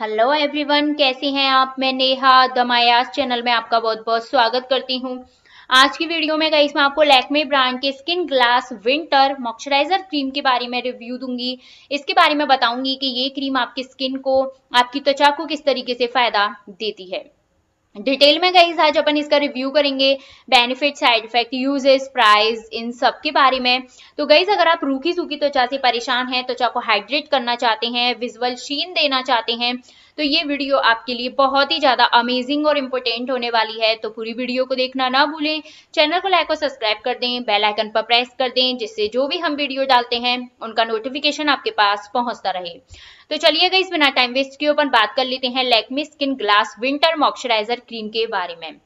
hello everyone कैसे हैं आप मैं नेहा दमायास चैनल में आपका बहुत बहुत स्वागत करती हूं आज की वीडियो में गई मैं आपको लैकमे ब्रांड के skin glass winter moisturiser cream के बारे में रिव्यू दूंगी इसके बारे में बताऊंगी कि ये क्रीम आपकी स्किन को आपकी त्वचा को किस तरीके से फ़ायदा देती है डिटेल में गई आज अपन इसका रिव्यू करेंगे benefit side effect uses price इन सब के बारे में तो गई अगर आप रूखी सूखी त्वचा से परेशान हैं त्वचा को हाइड्रेट करना चाहते हैं विजुअल शीन देना चाहते हैं तो ये वीडियो आपके लिए बहुत ही ज़्यादा अमेजिंग और इम्पोर्टेंट होने वाली है तो पूरी वीडियो को देखना ना भूलें चैनल को लाइक और सब्सक्राइब कर दें बेल आइकन पर प्रेस कर दें जिससे जो भी हम वीडियो डालते हैं उनका नोटिफिकेशन आपके पास पहुंचता रहे तो चलिए गई बिना टाइम वेस्ट के ऊपर बात कर लेते हैं Lakme skin glass winter moisturiser cream के बारे में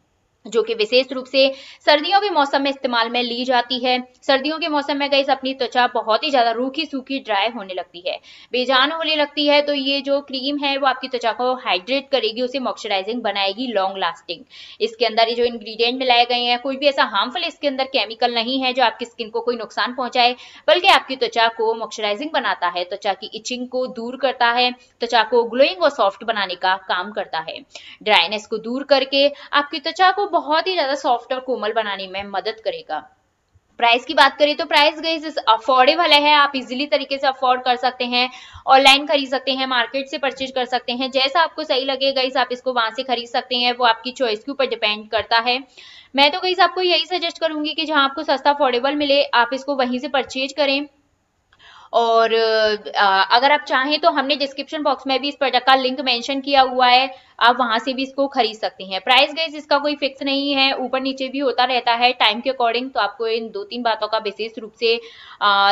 जो कि विशेष रूप से सर्दियों के मौसम में इस्तेमाल में ली जाती है सर्दियों के मौसम में गई अपनी त्वचा बहुत ही ज़्यादा रूखी सूखी ड्राई होने लगती है बेजान होने लगती है तो ये जो क्रीम है वो आपकी त्वचा को हाइड्रेट करेगी उसे मॉइस्चराइजिंग बनाएगी लॉन्ग लास्टिंग इसके अंदर ये जो इन्ग्रीडियंट मिलाए गए हैं कोई भी ऐसा हार्मफुल इसके अंदर केमिकल नहीं है जो आपकी स्किन को कोई नुकसान पहुंचाए बल्कि आपकी त्वचा को मॉइस्चराइजिंग बनाता है त्वचा की इचिंग को दूर करता है त्वचा को ग्लोइंग और सॉफ्ट बनाने का काम करता है ड्राइनेस को दूर करके आपकी त्वचा को बहुत ही ज़्यादा सॉफ्ट और कोमल बनाने में मदद करेगा प्राइस की बात करें तो प्राइस गई अफोर्डेबल है आप इजीली तरीके से अफोर्ड कर सकते हैं ऑनलाइन खरीद सकते हैं मार्केट से परचेज कर सकते हैं जैसा आपको सही लगे गईस आप इसको वहां से खरीद सकते हैं वो आपकी चॉइस के ऊपर डिपेंड करता है मैं तो गई आपको यही सजेस्ट करूंगी कि जहां आपको सस्ता अफोर्डेबल मिले आप इसको वहीं से परचेज करें और अगर आप चाहें तो हमने डिस्क्रिप्शन बॉक्स में भी इस प्रोडक्ट का लिंक मेंशन किया हुआ है आप वहां से भी इसको खरीद सकते हैं प्राइस गाइज इसका कोई फिक्स नहीं है ऊपर नीचे भी होता रहता है टाइम के अकॉर्डिंग तो आपको इन दो तीन बातों का विशेष रूप से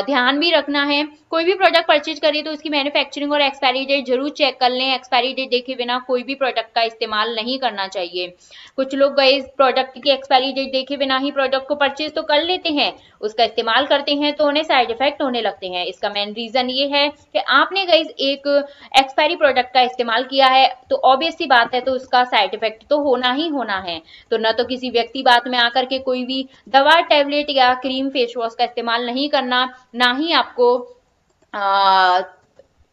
ध्यान भी रखना है कोई भी प्रोडक्ट परचेज करिए तो उसकी मैन्युफैक्चरिंग और एक्सपायरी डेट जरूर चेक कर लें एक्सपायरी डेट देखे बिना कोई भी प्रोडक्ट का इस्तेमाल नहीं करना चाहिए कुछ लोग गए प्रोडक्ट की एक्सपायरी डेट देखे बिना ही प्रोडक्ट को परचेज तो कर लेते हैं उसका इस्तेमाल करते हैं तो उन्हें साइड इफेक्ट होने लगते हैं इसका मेन रीज़न ये है कि आपने गई एक एक्सपायरी प्रोडक्ट का इस्तेमाल किया है तो ऑब्वियस सी बात है तो उसका साइड इफेक्ट तो होना ही होना है तो न तो किसी व्यक्ति बात में आकर के कोई भी दवा टेबलेट या क्रीम फेस वॉश का इस्तेमाल नहीं करना ना ही आपको आ,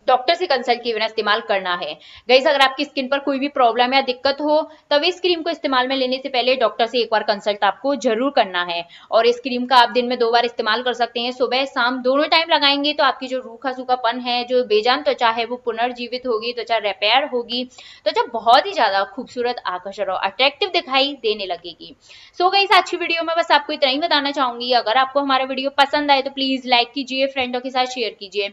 डॉक्टर से कंसल्ट किए बिना इस्तेमाल करना है गैस अगर आपकी स्किन पर कोई भी प्रॉब्लम या दिक्कत हो तब इस क्रीम को इस्तेमाल में लेने से पहले डॉक्टर से एक बार कंसल्ट आपको जरूर करना है और इस क्रीम का आप दिन में दो बार इस्तेमाल कर सकते हैं सुबह शाम दोनों टाइम लगाएंगे तो आपकी जो रूखा सूखापन है जो बेजान त्वचा है वो पुनर्जीवित होगी त्वचा रिपेयर होगी त्वचा बहुत ही ज्यादा खूबसूरत आकर्षक और अट्रैक्टिव दिखाई देने लगेगी सो गई अच्छी वीडियो में बस आपको इतना ही बताना चाहूंगी अगर आपको हमारा वीडियो पसंद आए तो प्लीज लाइक कीजिए फ्रेंडों के साथ शेयर कीजिए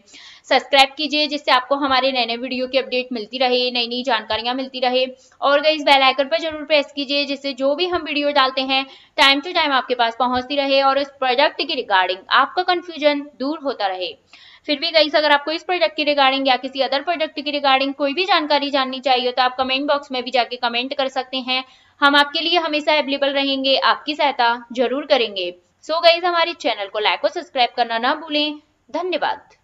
सब्सक्राइब कीजिए जिससे जिससे आपको हमारे नए नए वीडियो की अपडेट मिलती रहे नई नई जानकारियां मिलती रहे और गई बेल आइकन पर जरूर प्रेस कीजिए जिससे जो भी हम वीडियो डालते हैं टाइम टू टाइम आपके पास पहुंचती रहे और इस प्रोडक्ट की रिगार्डिंग आपका कन्फ्यूजन दूर होता रहे फिर भी गई अगर आपको इस प्रोडक्ट की रिगार्डिंग या किसी अदर प्रोडक्ट की रिगार्डिंग कोई भी जानकारी जाननी चाहिए तो आप कमेंट बॉक्स में भी जाके कमेंट कर सकते हैं हम आपके लिए हमेशा अवेलेबल रहेंगे आपकी सहायता जरूर करेंगे सो so गईज हमारे चैनल को लाइक और सब्सक्राइब करना ना भूलें धन्यवाद